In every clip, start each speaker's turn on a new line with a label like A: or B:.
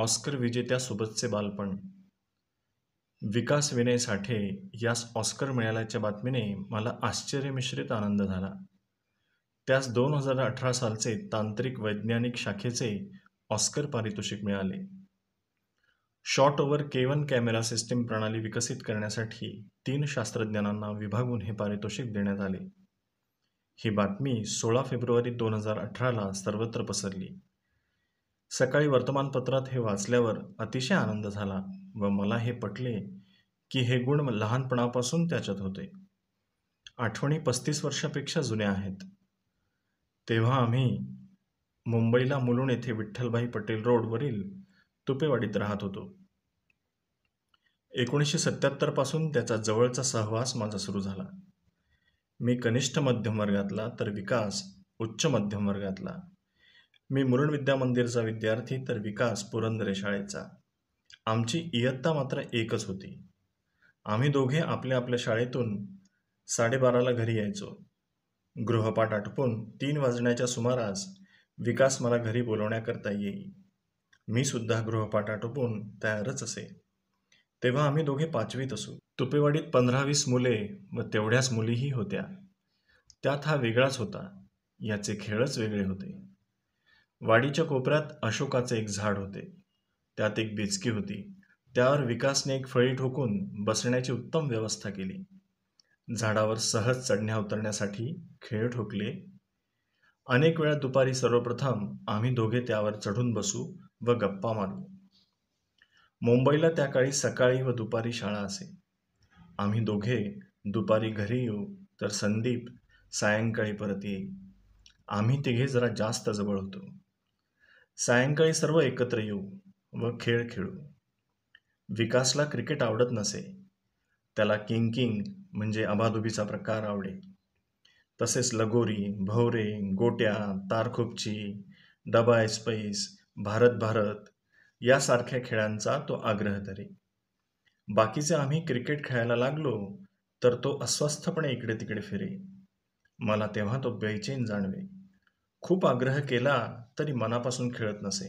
A: Oscar विजेत्यासोबतचे बालपण विकास विनय साठे यास Oscar मिळाल्याच्या बातमीने मला आश्चर्यमिश्रित आनंद झाला त्यास दोन हजार अठरा सालचे तांत्रिक वैज्ञानिक शाखेचे ऑस्कर पारितोषिक मिळाले Shotover K one camera system प्रणाली विकसित करण्यासाठी तीन शास्त्रज्ञांना विभागून हे पारितोषिक देण्यात आले ही बातमी सोळा फेब्रुवारी दोन हजार अठराला सर्वत्र पसरली सकाळी वर्तमानपत्रात हे वाचल्यावर अतिशय आनंद झाला व मला हे पटले की हे गुण लहानपणापासून त्याच्यात होते आठवणी पस्तीस वर्षापेक्षा जुन्या आहेत तेव्हा आम्ही मुंबईला मुलुंड येथे विठ्ठलभाई पटेल रोडवरील तुपेवाडीत राहत होतो एकोणीसशे पासून त्याचा जवळचा सहवास माझा सुरू झाला मी कनिष्ठ मध्यम वर्गातला तर विकास उच्च मध्यम वर्गातला मी मुरुण विद्या मंदिरचा विद्यार्थी तर विकास पुरंदरे शाळेचा आमची इयत्ता मात्र एकच होती आम्ही दोघे आपल्या आपल्या शाळेतून साडेबाराला घरी यायचो गृहपाठ आटपून तीन वाजण्याच्या सुमारास विकास मला घरी बोलवण्याकरता येई मी सुद्धा गृहपाठ आटोपून तयारच असे तेव्हा आम्ही दोघे पाचवीत असू तुपेवाडीत पंधरा वीस मुले व तेवढ्याच मुलीही होत्या त्यात हा वेगळाच होता याचे खेळच वेगळे होते वाडीच्या कोपऱ्यात अशोकाचे एक झाड होते त्यात एक बेचकी होती त्यावर विकासने एक फळी ठोकून बसण्याची उत्तम व्यवस्था केली झाडावर सहज चढण्या उतरण्यासाठी खेळ ठोकले अनेक वेळा दुपारी सर्वप्रथम आम्ही दोघे त्यावर चढून बसू व गप्पा मारू मुंबईला त्या काळी सकाळी व दुपारी शाळा असे आम्ही दोघे दुपारी घरी येऊ तर संदीप सायंकाळी परत येईल आम्ही तिघे जरा जास्त जवळ होतो सायंकाळी सर्व एकत्र येऊ व खेळ खेळू विकासला क्रिकेट आवडत नसे त्याला किंग किंग म्हणजे अबाधुबीचा प्रकार आवडे तसेच लगोरी भवरे गोट्या तारखुपची डबा स्पैस भारत भारत यासारख्या खेळांचा तो आग्रह धरे बाकीचे आम्ही क्रिकेट खेळायला लागलो तर तो अस्वस्थपणे इकडे तिकडे फिरे मला तेव्हा तो बेचेन जाणवे खूप आग्रह केला तरी मनापासून खेळत नसे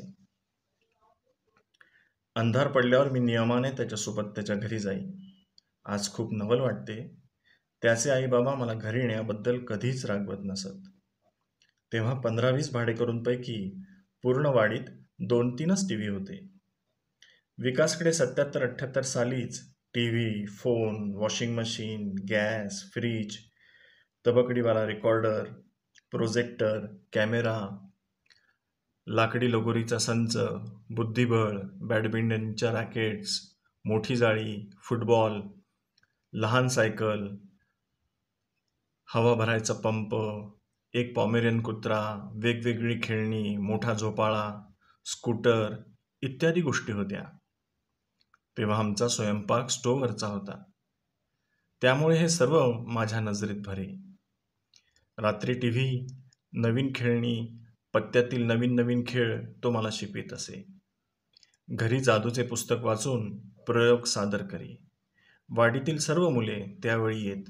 A: अंधार पडल्यावर मी नियमाने त्याच्यासोबत त्याच्या घरी जाई आज खूप नवल वाटते त्याचे आई बाबा मला घरी येण्याबद्दल कधीच रागवत नसत तेव्हा पंधरा वीस भाडेकरूंपैकी पूर्ण वाडीत दोन तीनच टी व्ही होते विकासकडे सत्याहत्तर अठ्ठ्याहत्तर सालीच T V phone washing machine gas fridge तबकडीवाला रेकॉर्डर प्रोजेक्टर कॅमेरा लाकडी लगोरीचा संच बुद्धिबळ बॅडमिंटनच्या रॅकेट्स मोठी जाळी फुटबॉल लहान सायकल हवा भरायचा पंप एक पॉमेरियन कुत्रा वेगवेगळी खेळणी मोठा झोपाळा स्कूटर इत्यादी गोष्टी होत्या तेव्हा आमचा स्वयंपाक स्टोवरचा होता त्यामुळे हे सर्व माझ्या नजरेत भरे रात्री टी व्ही नवीन खेळणी पत्त्यातील नवीन नवीन खेळ तो मला शिकवित असे घरी जादूचे पुस्तक वाचून प्रयोग सादर करी वाडीतील सर्व मुले त्यावेळी येत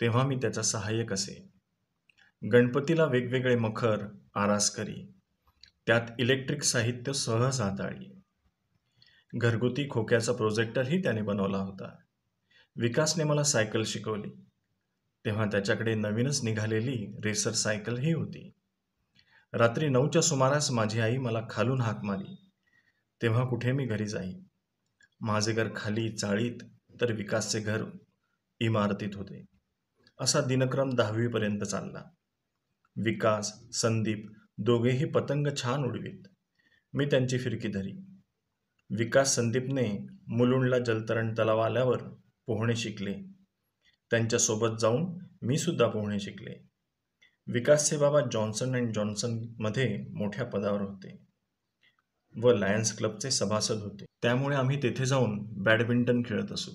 A: तेव्हा मी त्याचा सहाय्यक असे गणपतीला वेगवेगळे मखर आरास करी त्यात इलेक्ट्रिक साहित्य सहज हाताळी घरगुती खोक्याचा प्रोजेक्टरही त्याने बनवला होता विकासने मला सायकल शिकवली तेव्हा त्याच्याकडे नवीनच निघालेली रेसर ही होती रात्री नऊच्या सुमारास माझी आई मला खालून हाक मारी तेव्हा कुठे मी घरी जाई माझे घर खाली चाळीत तर विकासचे घर इमारतीत होते असा दिनक्रम दहावीपर्यंत चालला विकास संदीप दोघेही पतंग छान उडवीत मी त्यांची फिरकी धरी विकास संदीपने मुलुंडला जलतरण तलाव आल्यावर पोहणे शिकले त्यांच्यासोबत जाऊन मी सुद्धा पोहणे शिकले विकासचे बाबा जॉन्सन अँड जॉन्सनमध्ये मोठ्या पदावर होते व लायन्स क्लबचे सभासद होते त्यामुळे आम्ही तेथे जाऊन बॅडमिंटन खेळत असू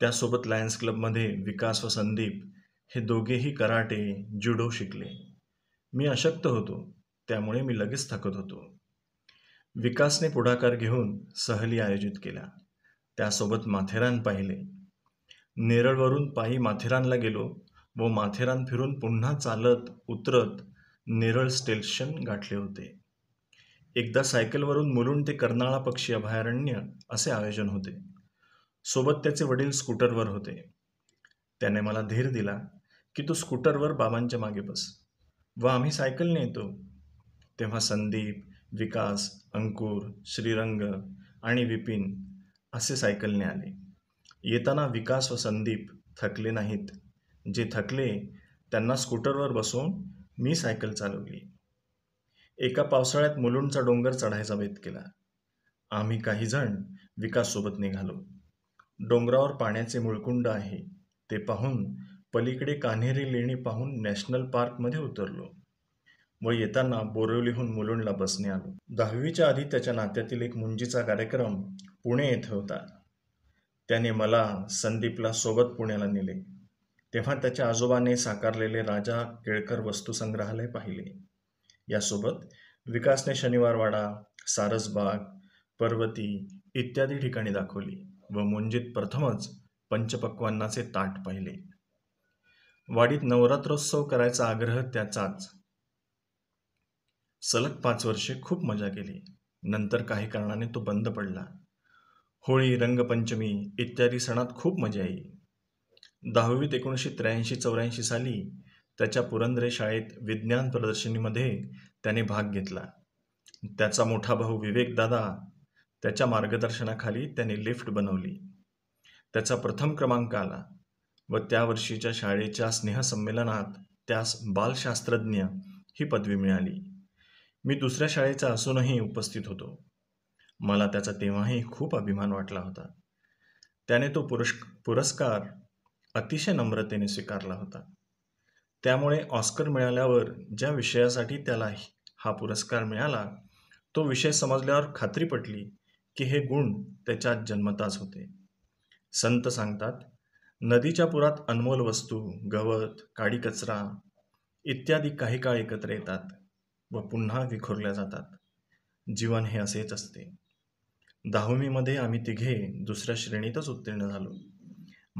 A: त्यासोबत लायन्स क्लबमध्ये विकास व संदीप हे दोघेही कराटे जुडो शिकले मी अशक्त होतो त्यामुळे मी लगेच थकत होतो विकासने पुढाकार घेऊन सहली आयोजित केल्या त्यासोबत माथेरान पाहिले नेरळवरून पायी माथेरानला गेलो व माथेरान फिरून पुन्हा चालत उतरत नेरळ स्टेशन गाठले होते एकदा सायकलवरून मुलून ते कर्नाळा पक्षी अभयारण्य असे आयोजन होते सोबत त्याचे वडील स्कूटरवर होते त्याने मला धीर दिला की तू स्कूटरवर बाबांच्या मागे बस व आम्ही सायकलने येतो तेव्हा संदीप विकास अंकुर श्रीरंग आणि विपिन असे सायकलने आले येताना विकास व संदीप थकले नाहीत जे थकले त्यांना स्कूटरवर बसवून मी सायकल चालवली एका पावसाळ्यात मुलुंडचा डोंगर चढायचा वेध केला आम्ही काही जण विकाससोबत निघालो डोंगरावर पाण्याचे मुळकुंड आहे ते पाहून पलीकडे कान्हेरी लेणी पाहून नॅशनल पार्कमध्ये उतरलो व येताना बोरिवलीहून मुलुंडला बसने आलो दहावीच्या आधी त्याच्या नात्यातील एक मुंजीचा कार्यक्रम पुणे येथे होता त्याने मला संदीपला सोबत पुण्याला नेले तेव्हा त्याच्या आजोबाने साकारलेले राजा केळकर वस्तुसंग्रहालय पाहिले यासोबत विकासने शनिवारवाडा सारसबाग पर्वती इत्यादी ठिकाणी दाखवली व मुंजीत प्रथमच पंचपक्वांनाचे ताट पाहिले वाडीत नवरात्रोत्सव करायचा आग्रह त्याचाच सलग पाच वर्षे खूप मजा केली नंतर काही कारणाने तो बंद पडला होळी रंगपंचमी इत्यादी सणात खूप मजा येईल दहावीत एकोणीसशे त्र्याऐंशी चौऱ्याऐंशी साली त्याच्या पुरंदरे शाळेत विज्ञान प्रदर्शनीमध्ये त्याने भाग घेतला त्याचा मोठा भाऊ विवेकदादा त्याच्या मार्गदर्शनाखाली त्याने लिफ्ट बनवली त्याचा प्रथम क्रमांक आला व त्या वर्षीच्या शाळेच्या स्नेहसंमेलनात त्यास बालशास्त्रज्ञ ही पदवी मिळाली मी दुसऱ्या शाळेचा असूनही उपस्थित होतो मला त्याचा तेव्हाही खूप अभिमान वाटला होता त्याने तो पुरुष पुरस्कार अतिशय नम्रतेने स्वीकारला होता त्यामुळे ऑस्कर मिळाल्यावर ज्या विषयासाठी त्याला हा पुरस्कार मिळाला तो विषय समजल्यावर खात्री पटली की हे गुण त्याच्यात जन्मताच होते संत सांगतात नदीच्या पुरात अनमोल वस्तू गवत काडी कचरा इत्यादी काही काळ एकत्र येतात व पुन्हा विखुरल्या जातात जीवन हे असेच असते दहावीमध्ये आम्ही तिघे दुसऱ्या श्रेणीतच उत्तीर्ण झालो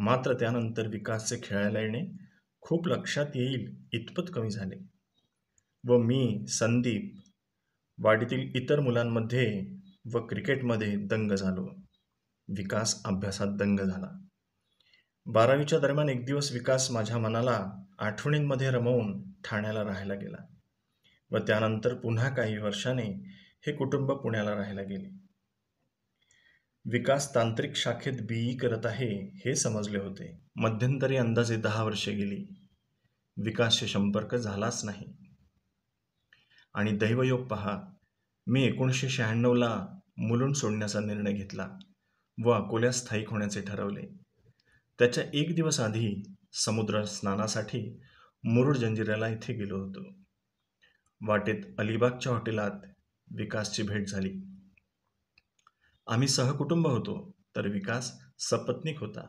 A: मात्र त्यानंतर विकासचे खेळायला येणे खूप लक्षात येईल इतपत कमी झाले व मी संदीप वाडीतील इतर मुलांमध्ये व क्रिकेटमध्ये दंग झालो विकास अभ्यासात दंग झाला बारावीच्या दरम्यान एक दिवस विकास माझ्या मनाला आठवणींमध्ये रमवून ठाण्याला राहायला गेला व त्यानंतर पुन्हा काही वर्षाने हे कुटुंब पुण्याला राहायला गेले विकास तांत्रिक शाखेत बी ई e करत आहे हे समजले होते मध्यंतरी अंदाजे दहा वर्षे गेली विकासशी संपर्क झालाच नाही आणि दैवयोग पहा मी एकोणीसशे शहाण्णवला मुलून सोडण्याचा निर्णय घेतला व अकोल्या स्थायिक होण्याचे ठरवले त्याच्या एक दिवस आधी समुद्र स्नानासाठी मुरुड जंजिराला इथे गेलो होतो वाटेत अलिबागच्या हॉटेलात विकासची भेट झाली आम्ही सहकुटुंब होतो तर विकास सपत्नीक होता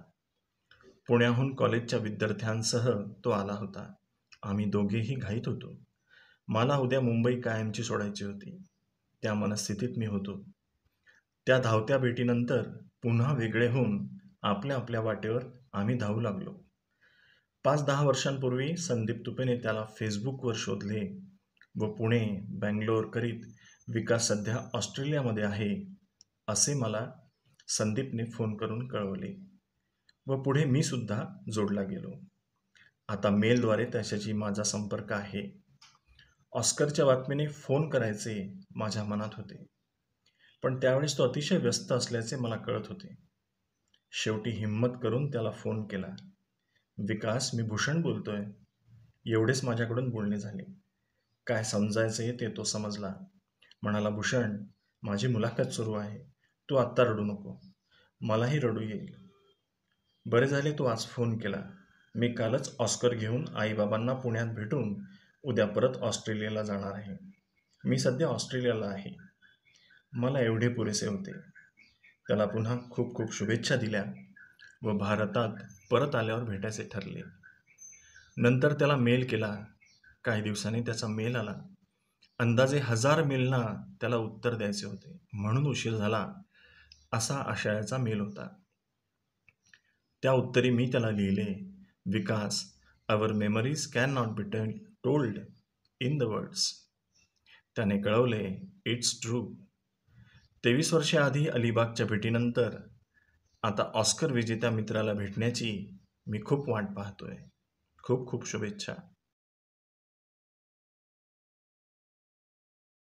A: पुण्याहून कॉलेजच्या विद्यार्थ्यांसह तो आला होता आम्ही दोघेही घाईत होतो मला उद्या मुंबई कायमची सोडायची होती त्या मनस्थितीत मी होतो त्या धावत्या भेटीनंतर पुन्हा वेगळे होऊन आपल्या आपल्या वाटेवर आम्ही धावू लागलो पाच दहा वर्षांपूर्वी संदीप तुपेने त्याला फेसबुकवर शोधले व पुणे बँगलोर करीत विकास सध्या ऑस्ट्रेलियामध्ये आहे असे मला संदीपने फोन करून कळवले व पुढे मी सुद्धा जोडला गेलो आता मेलद्वारे त्याच्याशी माझा संपर्क आहे ऑस्करच्या बातमीने फोन करायचे माझ्या मनात होते पण त्यावेळेस तो अतिशय व्यस्त असल्याचे मला कळत होते शेवटी हिंमत करून त्याला फोन केला विकास मी भूषण बोलतोय एवढेच माझ्याकडून बोलणे झाले काय समजायचे ते तो समजला म्हणाला भूषण माझी मुलाखत सुरू आहे तू आत्ता रडू नको मलाही रडू येईल बरे झाले तू आज फोन केला मी कालच ऑस्कर घेऊन आईबाबांना पुण्यात भेटून उद्या परत ऑस्ट्रेलियाला जाणार आहे मी सध्या ऑस्ट्रेलियाला आहे मला एवढे पुरेसे होते त्याला पुन्हा खूप खूप शुभेच्छा दिल्या व भारतात परत आल्यावर भेटायचे ठरले नंतर त्याला मेल केला काही दिवसांनी त्याचा मेल आला अंदाजे हजार मेलना त्याला उत्तर द्यायचे होते म्हणून उशीर झाला असा आशयाचा मेल होता त्या उत्तरी मी त्याला लिहिले Vikas our memories can not be told in the words त्याने कळवले इट्स ट्रू तेवीस वर्षे आधी अलिबागच्या भेटीनंतर आता ऑस्कर विजेत्या मित्राला भेटण्याची मी खूप वाट पाहतोय खूप खूप शुभेच्छा